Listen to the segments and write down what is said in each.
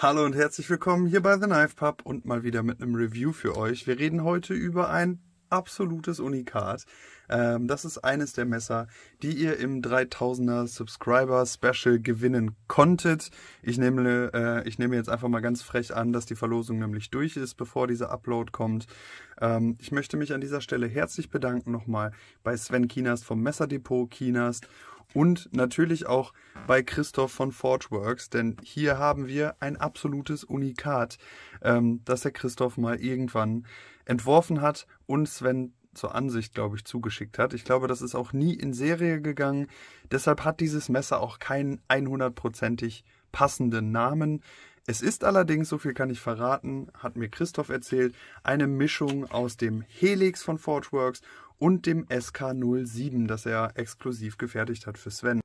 Hallo und herzlich willkommen hier bei The Knife Pub und mal wieder mit einem Review für euch. Wir reden heute über ein absolutes Unikat. Ähm, das ist eines der Messer, die ihr im 3000er Subscriber Special gewinnen konntet. Ich nehme, äh, ich nehme jetzt einfach mal ganz frech an, dass die Verlosung nämlich durch ist, bevor dieser Upload kommt. Ähm, ich möchte mich an dieser Stelle herzlich bedanken nochmal bei Sven Kienast vom Messerdepot Kienast und natürlich auch bei Christoph von Forgeworks, denn hier haben wir ein absolutes Unikat, ähm, das der Christoph mal irgendwann entworfen hat und Sven zur Ansicht, glaube ich, zugeschickt hat. Ich glaube, das ist auch nie in Serie gegangen. Deshalb hat dieses Messer auch keinen 100%ig passenden Namen. Es ist allerdings, so viel kann ich verraten, hat mir Christoph erzählt, eine Mischung aus dem Helix von Forgeworks und dem SK07, das er exklusiv gefertigt hat für Sven.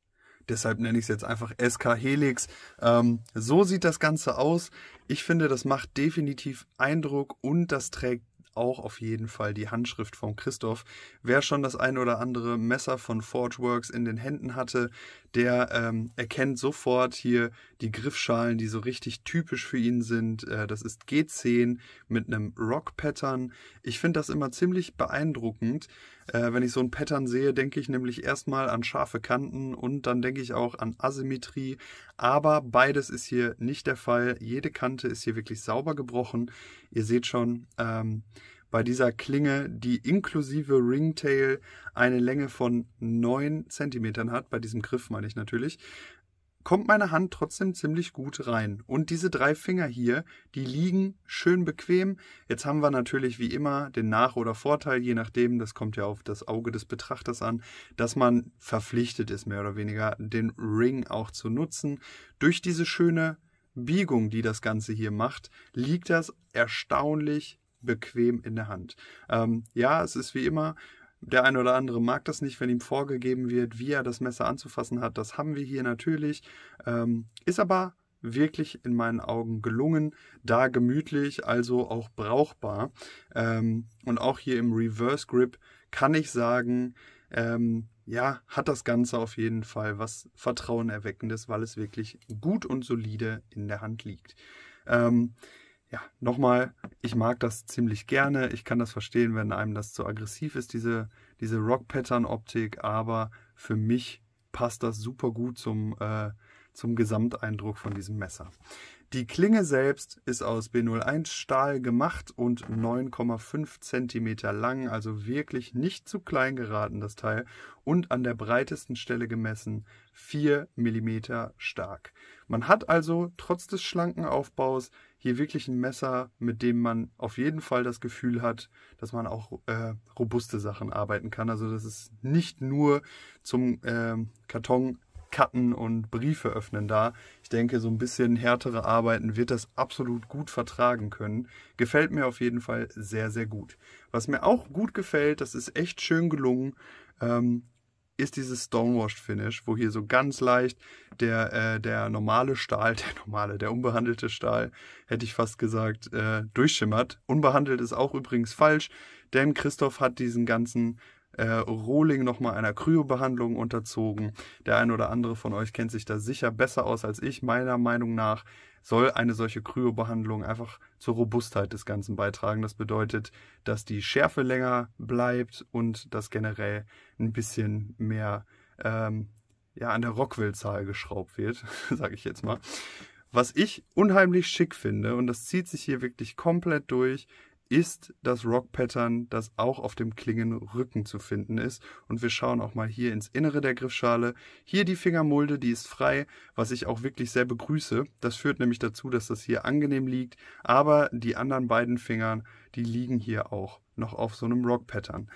Deshalb nenne ich es jetzt einfach SK Helix. Ähm, so sieht das Ganze aus. Ich finde, das macht definitiv Eindruck und das trägt auch auf jeden Fall die Handschrift von Christoph. Wer schon das ein oder andere Messer von Forgeworks in den Händen hatte, der ähm, erkennt sofort hier die Griffschalen, die so richtig typisch für ihn sind. Äh, das ist G10 mit einem Rock-Pattern. Ich finde das immer ziemlich beeindruckend. Äh, wenn ich so ein Pattern sehe, denke ich nämlich erstmal an scharfe Kanten und dann denke ich auch an Asymmetrie. Aber beides ist hier nicht der Fall. Jede Kante ist hier wirklich sauber gebrochen. Ihr seht schon, ähm, bei dieser Klinge, die inklusive Ringtail eine Länge von 9 cm hat, bei diesem Griff meine ich natürlich, kommt meine Hand trotzdem ziemlich gut rein. Und diese drei Finger hier, die liegen schön bequem. Jetzt haben wir natürlich wie immer den Nach- oder Vorteil, je nachdem, das kommt ja auf das Auge des Betrachters an, dass man verpflichtet ist, mehr oder weniger, den Ring auch zu nutzen. Durch diese schöne Biegung, die das Ganze hier macht, liegt das erstaunlich bequem in der Hand. Ähm, ja, es ist wie immer der eine oder andere mag das nicht, wenn ihm vorgegeben wird, wie er das Messer anzufassen hat. Das haben wir hier natürlich. Ähm, ist aber wirklich in meinen Augen gelungen, da gemütlich, also auch brauchbar. Ähm, und auch hier im Reverse Grip kann ich sagen, ähm, ja, hat das Ganze auf jeden Fall was Vertrauen erweckendes, weil es wirklich gut und solide in der Hand liegt. Ähm, ja, nochmal, ich mag das ziemlich gerne. Ich kann das verstehen, wenn einem das zu aggressiv ist, diese, diese Rock-Pattern-Optik, aber für mich passt das super gut zum, äh, zum Gesamteindruck von diesem Messer. Die Klinge selbst ist aus B01 Stahl gemacht und 9,5 cm lang, also wirklich nicht zu klein geraten das Teil und an der breitesten Stelle gemessen 4 mm stark. Man hat also trotz des schlanken Aufbaus hier wirklich ein Messer, mit dem man auf jeden Fall das Gefühl hat, dass man auch äh, robuste Sachen arbeiten kann. Also das ist nicht nur zum äh, Karton cutten und Briefe öffnen da. Ich denke, so ein bisschen härtere Arbeiten wird das absolut gut vertragen können. Gefällt mir auf jeden Fall sehr, sehr gut. Was mir auch gut gefällt, das ist echt schön gelungen. Ähm, ist dieses Stonewashed-Finish, wo hier so ganz leicht der, äh, der normale Stahl, der normale, der unbehandelte Stahl, hätte ich fast gesagt, äh, durchschimmert. Unbehandelt ist auch übrigens falsch, denn Christoph hat diesen ganzen äh, Rohling nochmal einer Kryobehandlung unterzogen. Der ein oder andere von euch kennt sich da sicher besser aus als ich. Meiner Meinung nach soll eine solche Kryobehandlung einfach zur Robustheit des Ganzen beitragen. Das bedeutet, dass die Schärfe länger bleibt und dass generell ein bisschen mehr ähm, ja, an der Rockwell-Zahl geschraubt wird, sage ich jetzt mal. Was ich unheimlich schick finde, und das zieht sich hier wirklich komplett durch, ist das Rock-Pattern, das auch auf dem Klingenrücken zu finden ist. Und wir schauen auch mal hier ins Innere der Griffschale. Hier die Fingermulde, die ist frei, was ich auch wirklich sehr begrüße. Das führt nämlich dazu, dass das hier angenehm liegt. Aber die anderen beiden Fingern, die liegen hier auch noch auf so einem Rock-Pattern.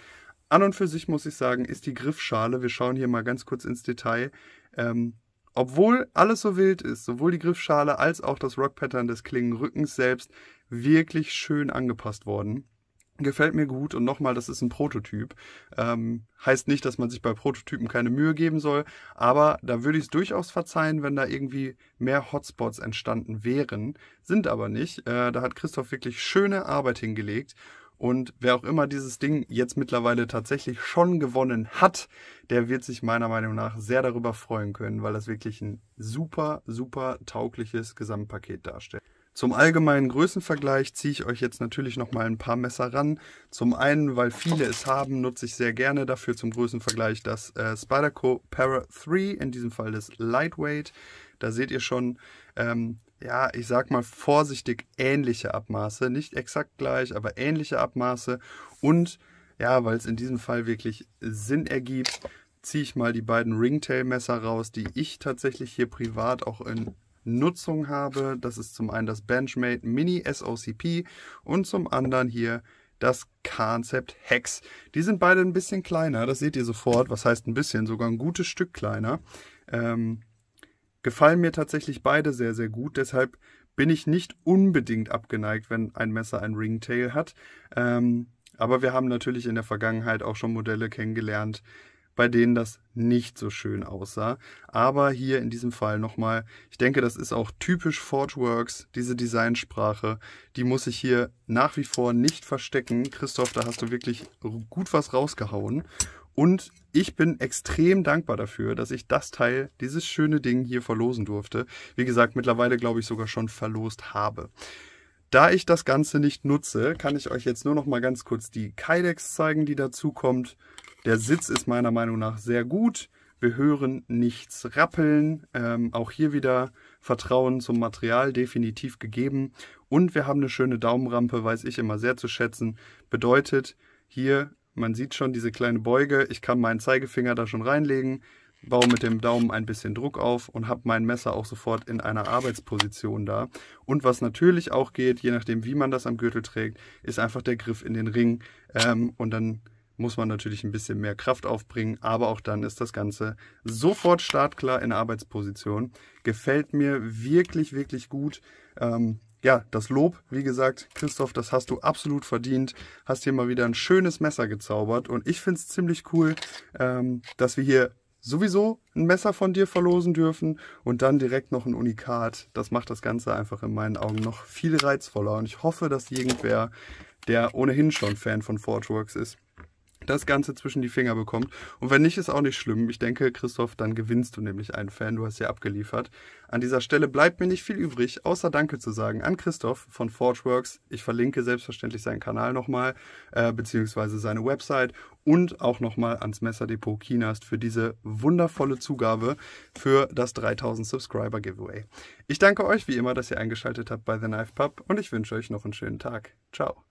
An und für sich muss ich sagen, ist die Griffschale, wir schauen hier mal ganz kurz ins Detail, ähm, obwohl alles so wild ist, sowohl die Griffschale als auch das Rock-Pattern des Klingenrückens selbst wirklich schön angepasst worden. Gefällt mir gut und nochmal, das ist ein Prototyp. Ähm, heißt nicht, dass man sich bei Prototypen keine Mühe geben soll, aber da würde ich es durchaus verzeihen, wenn da irgendwie mehr Hotspots entstanden wären. Sind aber nicht. Äh, da hat Christoph wirklich schöne Arbeit hingelegt und wer auch immer dieses Ding jetzt mittlerweile tatsächlich schon gewonnen hat, der wird sich meiner Meinung nach sehr darüber freuen können, weil das wirklich ein super, super taugliches Gesamtpaket darstellt. Zum allgemeinen Größenvergleich ziehe ich euch jetzt natürlich noch mal ein paar Messer ran. Zum einen, weil viele es haben, nutze ich sehr gerne dafür zum Größenvergleich das äh, Spyderco Para 3, in diesem Fall das Lightweight. Da seht ihr schon, ähm, ja, ich sag mal vorsichtig ähnliche Abmaße, nicht exakt gleich, aber ähnliche Abmaße. Und ja, weil es in diesem Fall wirklich Sinn ergibt, ziehe ich mal die beiden Ringtail-Messer raus, die ich tatsächlich hier privat auch in Nutzung habe. Das ist zum einen das Benchmade Mini SOCP und zum anderen hier das Concept Hex. Die sind beide ein bisschen kleiner, das seht ihr sofort. Was heißt ein bisschen? Sogar ein gutes Stück kleiner. Ähm, gefallen mir tatsächlich beide sehr, sehr gut. Deshalb bin ich nicht unbedingt abgeneigt, wenn ein Messer ein Ringtail hat. Ähm, aber wir haben natürlich in der Vergangenheit auch schon Modelle kennengelernt, bei denen das nicht so schön aussah. Aber hier in diesem Fall nochmal, ich denke, das ist auch typisch Forgeworks, diese Designsprache. Die muss ich hier nach wie vor nicht verstecken. Christoph, da hast du wirklich gut was rausgehauen. Und ich bin extrem dankbar dafür, dass ich das Teil, dieses schöne Ding hier verlosen durfte. Wie gesagt, mittlerweile glaube ich sogar schon verlost habe. Da ich das Ganze nicht nutze, kann ich euch jetzt nur noch mal ganz kurz die Kydex zeigen, die dazu kommt. Der Sitz ist meiner Meinung nach sehr gut. Wir hören nichts rappeln. Ähm, auch hier wieder Vertrauen zum Material definitiv gegeben. Und wir haben eine schöne Daumenrampe, weiß ich immer sehr zu schätzen. Bedeutet, hier man sieht schon diese kleine Beuge. Ich kann meinen Zeigefinger da schon reinlegen, baue mit dem Daumen ein bisschen Druck auf und habe mein Messer auch sofort in einer Arbeitsposition da. Und was natürlich auch geht, je nachdem wie man das am Gürtel trägt, ist einfach der Griff in den Ring. Ähm, und dann muss man natürlich ein bisschen mehr Kraft aufbringen, aber auch dann ist das Ganze sofort startklar in Arbeitsposition. Gefällt mir wirklich, wirklich gut. Ähm, ja, das Lob, wie gesagt, Christoph, das hast du absolut verdient. Hast hier mal wieder ein schönes Messer gezaubert. Und ich finde es ziemlich cool, ähm, dass wir hier sowieso ein Messer von dir verlosen dürfen und dann direkt noch ein Unikat. Das macht das Ganze einfach in meinen Augen noch viel reizvoller. Und ich hoffe, dass irgendwer, der ohnehin schon Fan von Forgeworks ist, das Ganze zwischen die Finger bekommt. Und wenn nicht, ist auch nicht schlimm. Ich denke, Christoph, dann gewinnst du nämlich einen Fan. Du hast ja abgeliefert. An dieser Stelle bleibt mir nicht viel übrig, außer Danke zu sagen an Christoph von Forgeworks. Ich verlinke selbstverständlich seinen Kanal nochmal, äh, beziehungsweise seine Website und auch nochmal ans Messerdepot Kienast für diese wundervolle Zugabe für das 3000 Subscriber Giveaway. Ich danke euch wie immer, dass ihr eingeschaltet habt bei The Knife Pub und ich wünsche euch noch einen schönen Tag. Ciao.